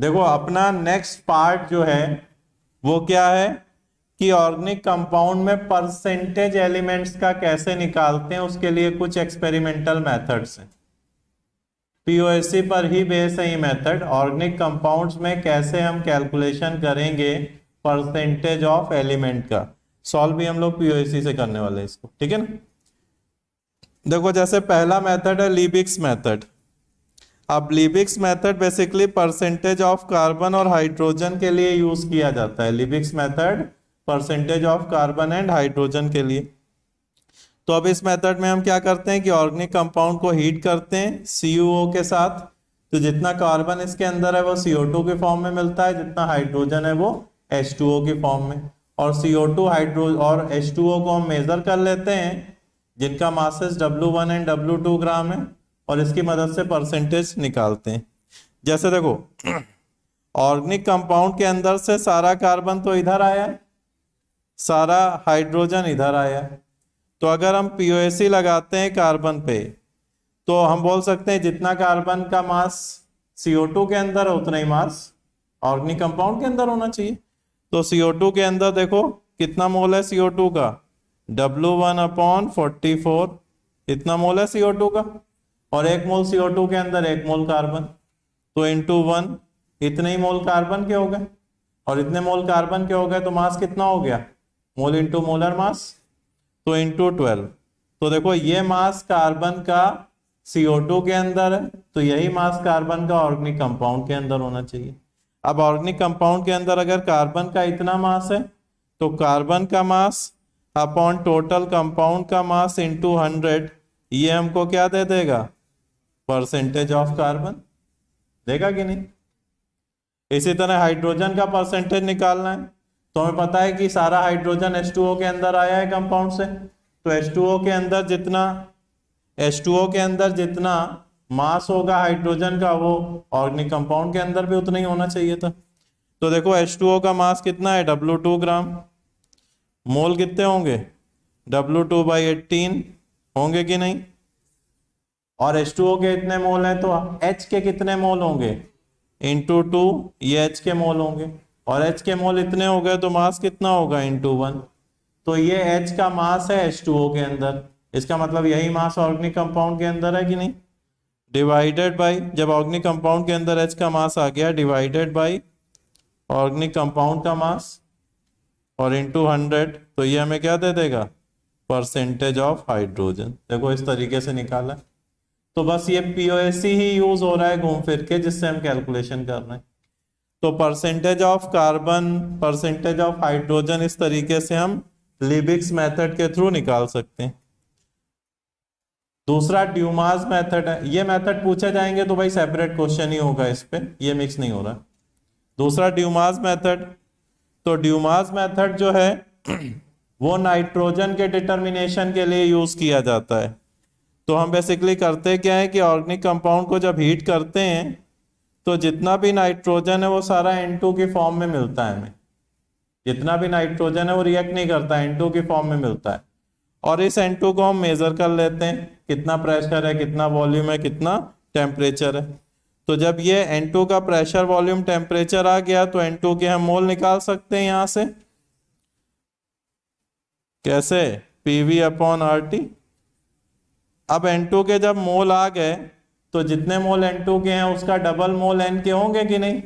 देखो हम्म। अपना next part जो है वो क्या है कि ऑर्गेनिक कंपाउंड में परसेंटेज एलिमेंट्स का कैसे निकालते हैं उसके लिए कुछ एक्सपेरिमेंटल मेथड्स हैं पीओएससी पर ही बेस है ये मेथड ऑर्गेनिक कंपाउंड्स में कैसे हम कैलकुलेशन करेंगे परसेंटेज ऑफ एलिमेंट का सॉल्व भी हम लोग पीओएससी से करने वाले हैं इसको ठीक है ना देखो जैसे पहला मेथड है लिबिक्स मेथड अब Liebig's method basically percentage of carbon और हाइड्रोजन के लिए यूज किया जाता है Liebig's method percentage of carbon and hydrogen के लिए तो अब इस मेथड में हम क्या करते हैं कि ऑर्गेनिक कंपाउंड को हीट करते हैं सी के साथ तो जितना कार्बन इसके अंदर है वो सी के फॉर्म में मिलता है जितना हाइड्रोजन है वो एच के फॉर्म में और सी हाइड्रो और एच को हम मेजर कर लेते हैं जिनका masses one and two gram है और इसकी मदद से परसेंटेज निकालते हैं जैसे देखो ऑर्गेनिक कंपाउंड के अंदर से सारा कार्बन तो इधर आया सारा हाइड्रोजन इधर आया तो अगर हम पीओएसी लगाते हैं कार्बन पे तो हम बोल सकते हैं जितना कार्बन का मास टू के अंदर है उतना ही मास ऑर्गेनिक कंपाउंड के अंदर होना चाहिए तो टू के अंदर देखो कितना मोल है टू का W one upon forty four इतना मोल है टू का और एक मोल CO2 के अंदर एक मोल कार्बन तो इंटू वन इतने ही मोल कार्बन के हो गए और इतने मोल कार्बन के हो गए तो मास कितना हो गया मोल इंटू मोलर मास तो इंटू ट्वेल्व तो देखो ये मास कार्बन का CO2 के अंदर है तो यही मास कार्बन का ऑर्गेनिक कंपाउंड के अंदर होना चाहिए अब ऑर्गेनिक कंपाउंड के अंदर अगर कार्बन का इतना मास है तो कार्बन का मास अपॉन टोटल कंपाउंड का मास इंटू हंड्रेड ये हमको क्या दे देगा परसेंटेज ऑफ कार्बन देगा कि नहीं इसी तरह हाइड्रोजन का परसेंटेज निकालना है तो हमें पता है कि सारा हाइड्रोजन H2O के अंदर आया है कंपाउंड से तो H2O के अंदर जितना H2O के अंदर जितना मास होगा हाइड्रोजन का वो ऑर्गेनिक कंपाउंड के अंदर भी उतना ही होना चाहिए था तो देखो H2O का मास कितना है W2 ग्राम मोल कितने होंगे W2 टू बाई एटीन होंगे कि नहीं और ओ के इतने मोल हैं तो एच के कितने मोल होंगे इंटू टू ये एच के मोल होंगे और एच के मोल इतने हो गए तो मास कितना होगा इंटू वन तो ये एच का मास है H2O के अंदर इसका मतलब यही मास ऑर्गेनिक कंपाउंड के अंदर है कि नहीं डिवाइडेड बाई जब ऑर्गेनिक कंपाउंड के अंदर एच का मास आ गया डिवाइडेड बाई ऑर्गेनिक कंपाउंड का मास और इंटू हंड्रेड तो ये हमें क्या दे देगा परसेंटेज ऑफ हाइड्रोजन देखो इस तरीके से निकाला तो बस ये पीओ एस सी ही यूज हो रहा है घूम फिर के जिससे हम कैलकुलेशन कर रहे हैं तो percentage of carbon percentage of hydrogen इस तरीके से हम लिबिक्स मेथड के थ्रू निकाल सकते हैं दूसरा ड्यूमास मेथड है ये मेथड पूछे जाएंगे तो भाई सेपरेट क्वेश्चन ही होगा इस पर यह मिक्स नहीं हो रहा दूसरा ड्यूमास मेथड तो ड्यूमास मेथड जो है वो नाइट्रोजन के डिटर्मिनेशन के लिए यूज किया जाता है तो हम बेसिकली करते क्या है कि ऑर्गेनिक कंपाउंड को जब हीट करते हैं तो जितना भी नाइट्रोजन है वो सारा एन की फॉर्म में मिलता है हमें जितना भी नाइट्रोजन है वो रिएक्ट नहीं करता एन की फॉर्म में मिलता है और इस एन को हम मेज़र कर लेते हैं कितना प्रेशर है कितना वॉल्यूम है कितना टेम्परेचर है तो जब ये N2 का प्रेशर वॉल्यूम टेम्परेचर आ गया तो N2 के हम मोल निकाल सकते हैं यहां से कैसे P V upon R T अब N2 के जब मोल आ गए तो जितने मोल N2 के हैं उसका डबल मोल N के होंगे कि नहीं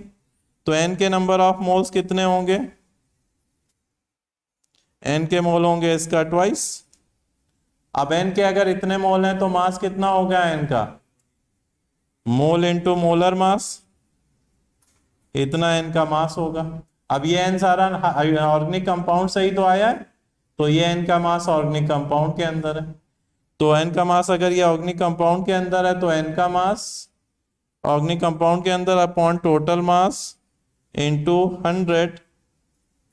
तो N के नंबर ऑफ मोल्स कितने होंगे N के मोल होंगे इसका ट्वाइस अब N के अगर इतने मोल हैं तो मास कितना होगा N का मोल इंटू मोलर मास इतना N का मास होगा अब ये N सारा ऑर्गेनिक कंपाउंड से ही तो आया है तो ये N का मास ऑर्गेनिक कंपाउंड के अंदर है तो एन का मास अगर ये ऑर्गेनिक कंपाउंड के अंदर है तो एन का मास ऑर्गेनिक कंपाउंड के अंदर upon total mass into hundred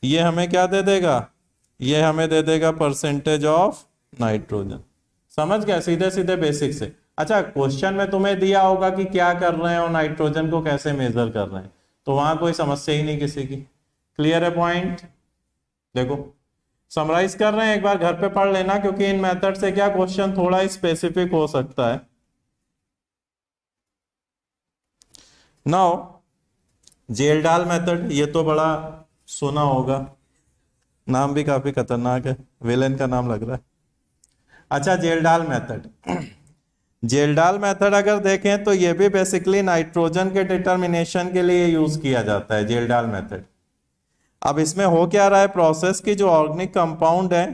ये हमें क्या दे देगा ये हमें दे देगा परसेंटेज ऑफ नाइट्रोजन समझ गया सीधे सीधे बेसिक से अच्छा क्वेश्चन में तुम्हें दिया होगा कि क्या कर रहे हैं और नाइट्रोजन को कैसे मेजर कर रहे हैं तो वहां कोई समस्या ही नहीं किसी की क्लियर है पॉइंट देखो समराइज कर रहे हैं एक बार घर पे पढ़ लेना क्योंकि इन मेथड से क्या क्वेश्चन थोड़ा ही स्पेसिफिक हो सकता है नाउ जेल डाल मेथड ये तो बड़ा सुना होगा नाम भी काफी खतरनाक है विलेन का नाम लग रहा है अच्छा जेल डाल मेथड जेल डाल मेथड अगर देखें तो ये भी बेसिकली नाइट्रोजन के डिटर्मिनेशन के लिए यूज किया जाता है जेल डाल मेथड अब इसमें हो क्या रहा है प्रोसेस की जो ऑर्गेनिक कंपाउंड है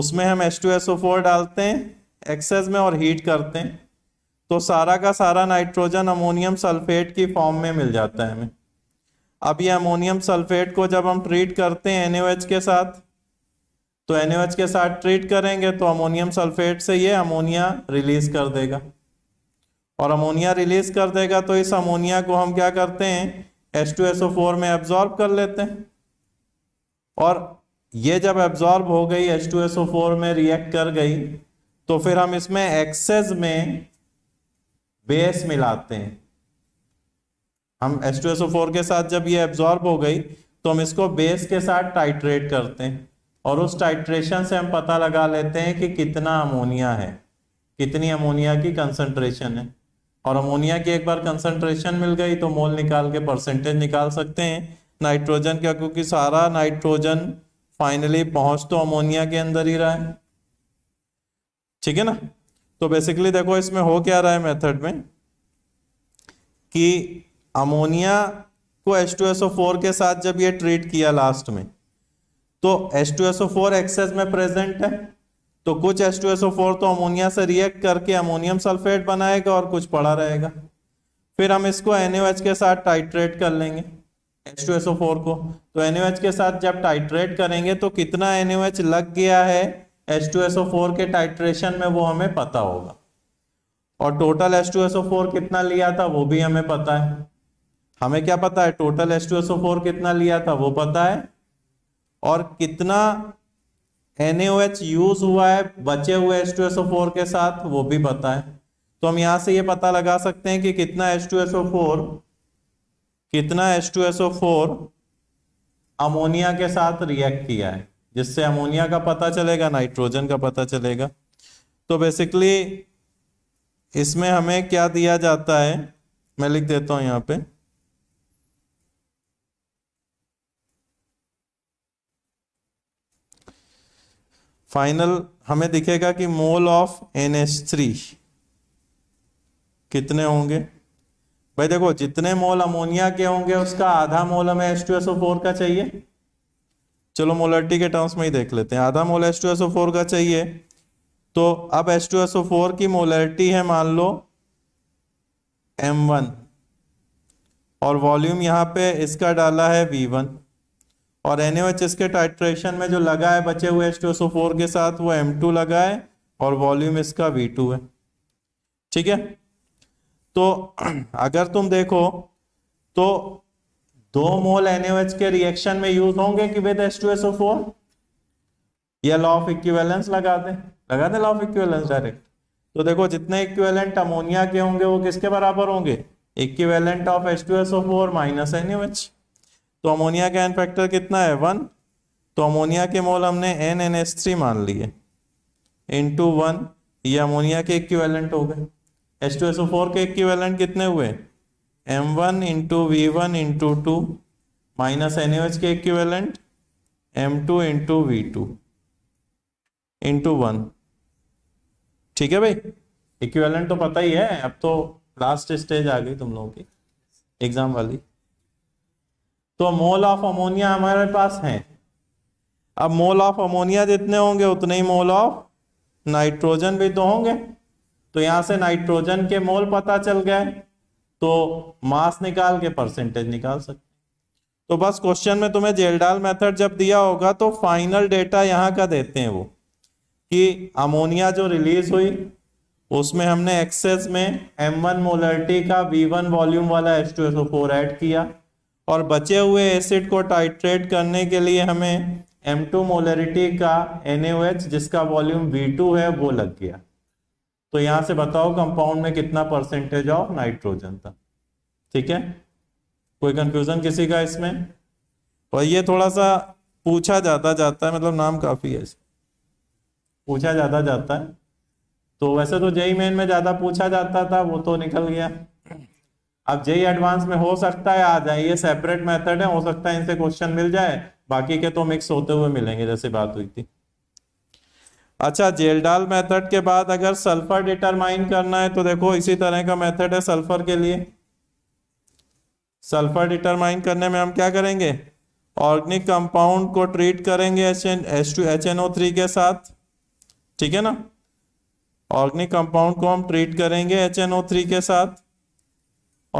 उसमें हम एस टू फोर डालते हैं एक्सेस में और हीट करते हैं तो सारा का सारा नाइट्रोजन अमोनियम सल्फेट की फॉर्म में मिल जाता है हमें अब ये अमोनियम सल्फेट को जब हम ट्रीट करते हैं एन के साथ तो एन के साथ ट्रीट करेंगे तो अमोनियम सल्फेट से ये अमोनिया रिलीज कर देगा और अमोनिया रिलीज कर देगा तो इस अमोनिया को हम क्या करते हैं एस टू फोर में एब्जॉर्ब कर लेते हैं और ये जब एब्जॉर्ब हो गई H2SO4 में रिएक्ट कर गई तो फिर हम इसमें एक्सेस में बेस मिलाते हैं हम H2SO4 के साथ जब ये एब्जॉर्ब हो गई तो हम इसको बेस के साथ टाइट्रेट करते हैं और उस टाइट्रेशन से हम पता लगा लेते हैं कि कितना अमोनिया है कितनी अमोनिया की कंसंट्रेशन है और अमोनिया की एक बार कंसंट्रेशन मिल गई तो मोल निकाल के परसेंटेज निकाल सकते हैं नाइट्रोजन का क्योंकि सारा नाइट्रोजन फाइनली पहुंच तो अमोनिया के अंदर ही रहा है ठीक है ना तो बेसिकली देखो इसमें हो क्या रहा है मेथड में कि अमोनिया को H2SO4 के साथ जब ये ट्रीट किया लास्ट में तो H2SO4 एक्सेस में प्रेजेंट है तो कुछ H2SO4 तो अमोनिया से रिएक्ट करके अमोनियम सल्फेट बनाएगा और कुछ पड़ा रहेगा फिर हम इसको NaOH के साथ टाइट्रेट कर लेंगे H2SO4 को तो NaOH के साथ जब टाइट्रेट करेंगे तो कितना NaOH लग गया है H2SO4 के टाइट्रेशन में वो हमें पता होगा और टोटल H2SO4 कितना लिया था वो भी हमें पता है हमें क्या पता है टोटल H2SO4 कितना लिया था वो पता है और कितना NaOH यूज हुआ है बचे हुए H2SO4 के साथ वो भी पता है तो हम यहां से ये पता लगा सकते हैं कि कितना H2SO4 कितना H2SO4 अमोनिया के साथ रिएक्ट किया है जिससे अमोनिया का पता चलेगा नाइट्रोजन का पता चलेगा तो बेसिकली इसमें हमें क्या दिया जाता है मैं लिख देता हूं यहां पे फाइनल हमें दिखेगा कि मोल ऑफ एन थ्री कितने होंगे भाई देखो जितने मोल अमोनिया के होंगे उसका आधा मोल हमें S two S O four का चाहिए चलो मोलर्टी के टर्म्स में ही देख लेते हैं आधा mole S two S O four का चाहिए तो अब S two S O four की मोलर्टी है मान लो एम वन और वॉल्यूम यहाँ पे इसका डाला है वी वन और एन इसके टाइट्रेशन में जो लगा है बचे हुए एस टू फोर के साथ वो एम टू लगा है और वॉल्यूम इसका वी टू है ठीक है तो अगर तुम देखो तो दो मोल एनएच के रिएक्शन में यूज होंगे कि with S two S O four या लॉ ऑफ इक्विवेलेंस लगा दे लगा दे लॉ ऑफ इक्विवेलेंस डायरेक्ट तो देखो जितने इक्विवेलेंट अमोनिया के होंगे वो किसके बराबर होंगे equivalent of S two S O four minus NH तो अमोनिया का एन फैक्टर कितना है वन तो अमोनिया के मोल हमने एन एन एस थ्री मान लिए इन टू वन ये अमोनिया के इक्विवेलेंट हो गए H two S O four के इक्विवेलेंट कितने हुए M one into V one into two minus N H के equivalent M two into V two into one ठीक है भाई इक्विवेलेंट तो पता ही है अब तो लास्ट स्टेज आ गई तुम लोगों की एग्जाम वाली तो मोल ऑफ अमोनिया हमारे पास है अब मोल ऑफ अमोनिया जितने होंगे उतने ही मोल ऑफ नाइट्रोजन भी तो होंगे तो यहां से नाइट्रोजन के मोल पता चल गए तो मास निकाल के परसेंटेज निकाल सकते तो बस क्वेश्चन में तुम्हें जेलडाल मेथड जब दिया होगा तो फाइनल डेटा यहाँ का देते हैं वो कि अमोनिया जो रिलीज हुई उसमें हमने एक्सेस में वन मोलरिटी का वन वॉल्यूम वाला फोर ऐड किया और बचे हुए एसिड को टाइट्रेट करने के लिए हमें M2 मोलरिटी का NaOH जिसका वॉल्यूम V2 है वो लग गया तो यहां से बताओ कंपाउंड में कितना परसेंटेज ऑफ नाइट्रोजन था ठीक है कोई कंफ्यूजन किसी का इसमें और तो ये थोड़ा सा पूछा जाता जाता है मतलब नाम काफी है पूछा जाता जाता है तो वैसे तो जेई मेन e में ज्यादा पूछा जाता था वो तो निकल गया अब जेई एडवांस e में हो सकता है आ जाए ये सेपरेट मेथड है हो सकता है इनसे क्वेश्चन मिल जाए बाकी के तो मिक्स होते हुए मिलेंगे जैसे बात हुई थी अच्छा जेल डाल मेथड के बाद अगर सल्फर डिटरमाइन करना है तो देखो इसी तरह का मेथड है सल्फर के लिए सल्फर डिटरमाइन करने में हम क्या करेंगे ऑर्गेनिक कंपाउंड को ट्रीट करेंगे H N H two H N O three के साथ ठीक है ना ऑर्गेनिक कंपाउंड को हम ट्रीट करेंगे एच एन ओ थ्री के साथ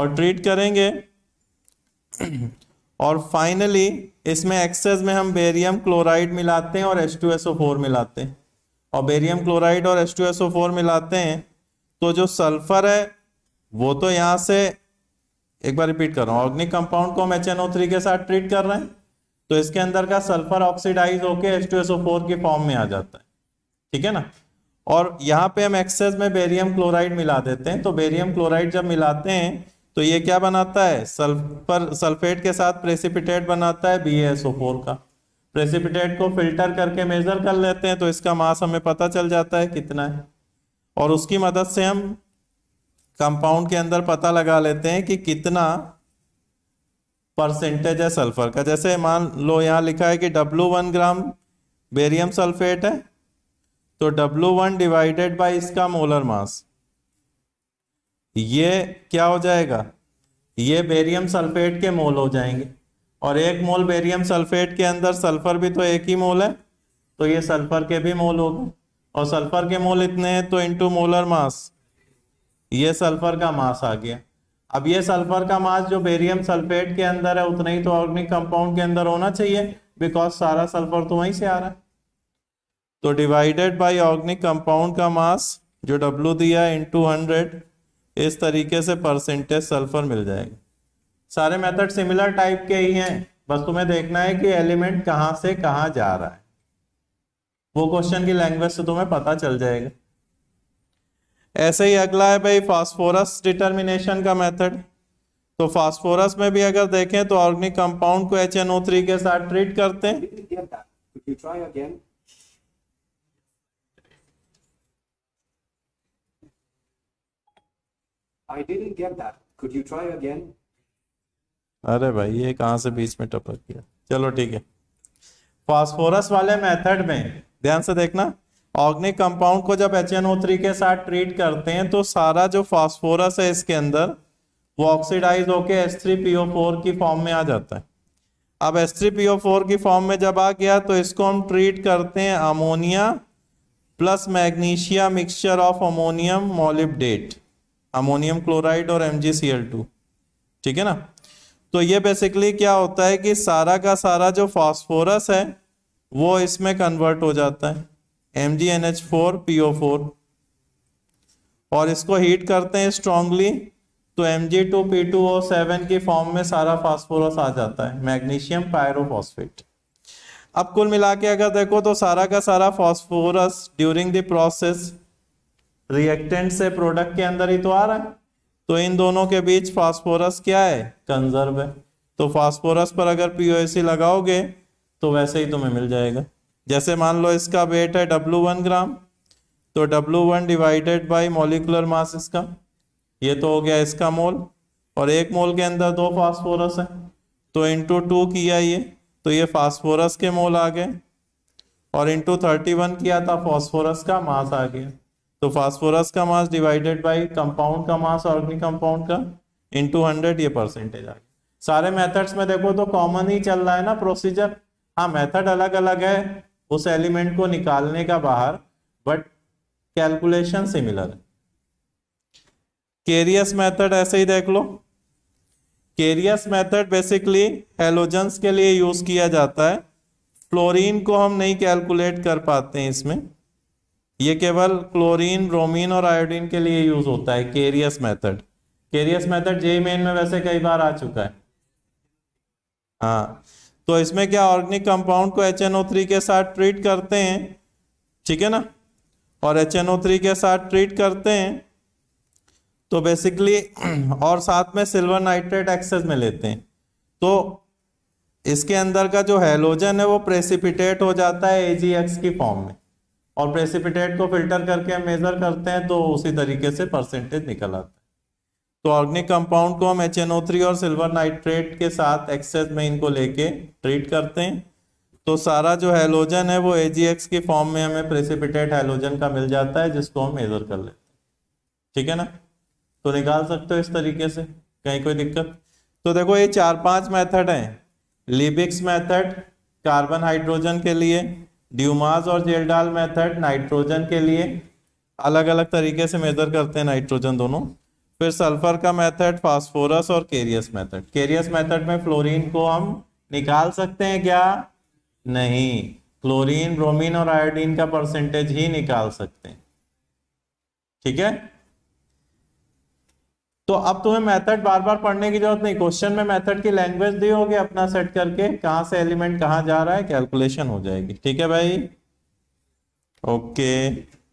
और ट्रीट करेंगे और फाइनली इसमें एक्सेस में हम बेरियम क्लोराइड मिलाते हैं और H two S O four मिलाते हैं और बेरियम क्लोराइड और एस फोर मिलाते हैं तो जो सल्फर है वो तो यहाँ से एक बार रिपीट कर रहा हूँ ऑर्गेनिक कंपाउंड को हम एच एन ओ थ्री के साथ ट्रीट कर रहे हैं तो इसके अंदर का सल्फर ऑक्सीडाइज होके एच टू एस फोर के फॉर्म में आ जाता है ठीक है ना और यहाँ पे हम एक्सेस में बेरियम क्लोराइड मिला देते हैं तो बेरियम क्लोराइड जब मिलाते हैं तो ये क्या बनाता है सल्फर सल्फेट के साथ प्रेसिपिटेट बनाता है बी का प्रेसिपिटेट को फिल्टर करके मेजर कर लेते हैं तो इसका मास हमें पता चल जाता है कितना है और उसकी मदद से हम कंपाउंड के अंदर पता लगा लेते हैं कि कितना परसेंटेज है सल्फर का जैसे मान लो यहाँ लिखा है कि W one gram barium sulphate है तो डब्लू वन डिवाइडेड बाई इसका मोलर मास ये क्या हो जाएगा ये बेरियम सल्फेट के मोल हो जाएंगे और एक मोल बेरियम सल्फेट के अंदर सल्फर भी तो एक ही मोल है तो ये सल्फर के भी मोल हो गए और सल्फर के मोल इतने हैं तो इनटू मोलर मास ये सल्फर का मास आ गया अब ये सल्फर का मास जो बेरियम सल्फेट के अंदर है उतना ही तो ऑर्गेनिक कंपाउंड के अंदर होना चाहिए बिकॉज सारा सल्फर तो वहीं से आ रहा है तो डिवाइडेड बाई ऑर्गेनिक कंपाउंड का मास जो डब्ल्यू दिया इंटू हंड्रेड इस तरीके से परसेंटेज सल्फर मिल जाएगा सारे मेथड सिमिलर टाइप के ही हैं बस तुम्हें देखना है कि एलिमेंट कहां से कहां जा रहा है वो क्वेश्चन की लैंग्वेज से तुम्हें पता चल जाएगा ऐसे ही अगला है भाई फास्फोरस डिटर्मिनेशन का मेथड तो फास्फोरस में भी अगर देखें तो ऑर्गेनिक कंपाउंड को एच के साथ ट्रीट करते हैं I didn't get that. Could you try again? अरे भाई ये कहां से बीच में टपक गया चलो ठीक है फास्फोरस वाले मेथड में ध्यान से देखना ऑर्गेनिक कंपाउंड को जब एच के साथ ट्रीट करते हैं तो सारा जो फास्फोरस है इसके अंदर वो ऑक्सीडाइज होके फोर की फॉर्म में आ जाता है अब फोर की फॉर्म में जब आ गया तो इसको हम ट्रीट करते हैं ammonia plus magnesia mixture of ammonium molybdate ammonium chloride और एम ठीक है ना तो ये बेसिकली क्या होता है कि सारा का सारा जो फास्फोरस है वो इसमें कन्वर्ट हो जाता है M G N H four P O four और इसको हीट करते हैं स्ट्रॉन्गली तो M G two P two O seven की फॉर्म में सारा फास्फोरस आ जाता है मैग्नीशियम पायरोफॉस्फेट अब कुल मिला के अगर देखो तो सारा का सारा phosphorus during the process reactant से प्रोडक्ट के अंदर ही तो आ रहा है तो इन दोनों के बीच फास्फोरस क्या है कंजर्व है तो फास्फोरस पर अगर पीओएसी लगाओगे तो वैसे ही तुम्हें मिल जाएगा जैसे मान लो इसका वेट है डब्लू वन ग्राम तो W one divided by molecular mass इसका ये तो हो गया इसका मोल और एक मोल के अंदर दो फास्फोरस है तो इंटू टू किया ये तो ये फास्फोरस के मोल आ गए और इंटू थर्टी वन किया था फॉस्फोरस का मास आ गया तो फास्फोरस का मास डिवाइडेड बाई कंपाउंड का मास ऑर्गेनिक कंपाउंड का इंटू हंड्रेड ये परसेंटेज आ गया सारे मेथड्स में देखो तो कॉमन ही चल रहा है ना प्रोसीजर हाँ मेथड अलग अलग है उस एलिमेंट को निकालने का बाहर बट कैलकुलेशन सिमिलर है केरियस मेथड ऐसे ही देख लो केरियस मेथड बेसिकली हेलोजन्स के लिए यूज किया जाता है फ्लोरीन को हम नहीं कैलकुलेट कर पाते हैं इसमें ये केवल क्लोरीन ब्रोमीन और आयोडीन के लिए यूज होता है Carius method Carius method JEE Main में वैसे कई बार आ चुका है हाँ तो इसमें क्या ऑर्गेनिक कंपाउंड को एच के साथ ट्रीट करते हैं ठीक है ना और एच के साथ ट्रीट करते हैं तो बेसिकली और साथ में सिल्वर नाइट्रेट एक्सेस में लेते हैं तो इसके अंदर का जो हेलोजन है वो प्रेसिपिटेट हो जाता है एजीएक्स की फॉर्म में और प्रेसिपिटेट को फिल्टर करके हम मेजर करते हैं तो उसी तरीके से परसेंटेज निकल आता है तो ऑर्गेनिक कंपाउंड को हम एच और सिल्वर नाइट्रेट के साथ एक्सेस में इनको लेके ट्रीट करते हैं तो सारा जो हेलोजन है वो एजीएक्स के फॉर्म में हमें प्रेसिपिटेट हेलोजन का मिल जाता है जिसको हम मेजर कर लेते हैं ठीक है ना तो निकाल सकते हो इस तरीके से कहीं कोई दिक्कत तो देखो ये चार पांच मेथड हैं लिबिक्स मेथड कार्बन हाइड्रोजन के लिए ड्यूमाज और जेलडाल मेथड नाइट्रोजन के लिए अलग अलग तरीके से मेजर करते हैं नाइट्रोजन दोनों फिर सल्फर का मेथड फास्फोरस और केरियस मेथड केरियस मेथड में फ्लोरीन को हम निकाल सकते हैं क्या नहीं क्लोरीन ब्रोमीन और आयोडीन का परसेंटेज ही निकाल सकते हैं ठीक है तो अब तुम्हें मेथड बार बार पढ़ने की जरूरत नहीं क्वेश्चन में मेथड की लैंग्वेज दी होगी अपना सेट करके कहा से एलिमेंट कहा जा रहा है कैलकुलेशन हो जाएगी ठीक है भाई ओके